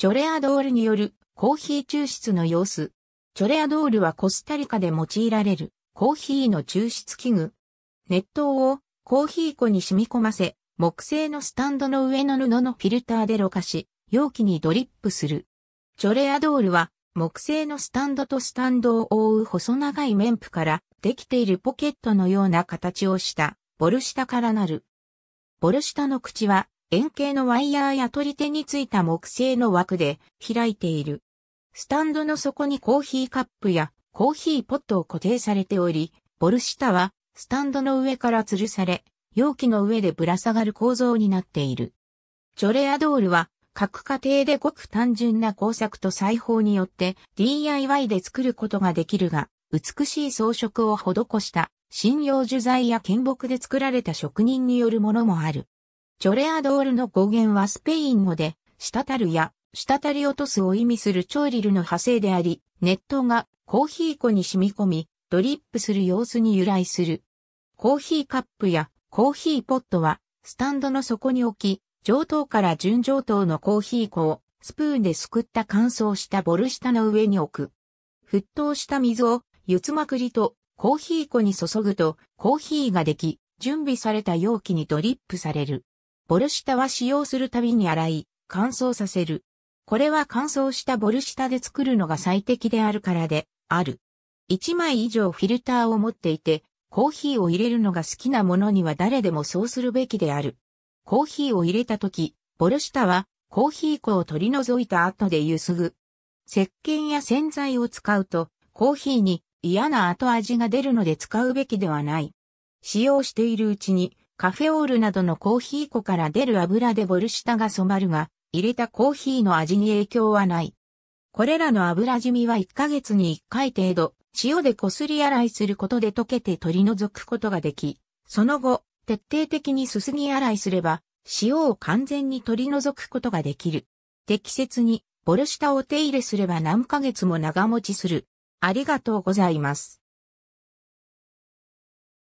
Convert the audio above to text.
チョレアドールによるコーヒー抽出の様子。チョレアドールはコスタリカで用いられるコーヒーの抽出器具。熱湯をコーヒー粉に染み込ませ、木製のスタンドの上の布のフィルターでろ過し、容器にドリップする。チョレアドールは木製のスタンドとスタンドを覆う細長い綿布からできているポケットのような形をしたボルシタからなる。ボルシタの口は円形のワイヤーや取り手についた木製の枠で開いている。スタンドの底にコーヒーカップやコーヒーポットを固定されており、ボルシタはスタンドの上から吊るされ、容器の上でぶら下がる構造になっている。ジョレアドールは各家庭でごく単純な工作と裁縫によって DIY で作ることができるが、美しい装飾を施した信用樹材や剣木で作られた職人によるものもある。チョレアドールの語源はスペイン語で、滴るや、滴り落とすを意味するチョーリルの派生であり、熱湯がコーヒー粉に染み込み、ドリップする様子に由来する。コーヒーカップやコーヒーポットは、スタンドの底に置き、上等から順上等のコーヒー粉をスプーンですくった乾燥したボル下の上に置く。沸騰した水を湯つまくりとコーヒー粉に注ぐとコーヒーができ、準備された容器にドリップされる。ボルシタは使用するたびに洗い、乾燥させる。これは乾燥したボルシタで作るのが最適であるからで、ある。1枚以上フィルターを持っていて、コーヒーを入れるのが好きなものには誰でもそうするべきである。コーヒーを入れた時、ボルシタはコーヒー粉を取り除いた後でゆすぐ。石鹸や洗剤を使うと、コーヒーに嫌な後味が出るので使うべきではない。使用しているうちにカフェオールなどのコーヒー粉から出る油でボルシタが染まるが、入れたコーヒーの味に影響はない。これらの油染みは1ヶ月に1回程度、塩でこすり洗いすることで溶けて取り除くことができ、その後、徹底的にすすぎ洗いすれば、塩を完全に取り除くことができる。適切に、ボルシタを手入れすれば何ヶ月も長持ちする。ありがとうございます。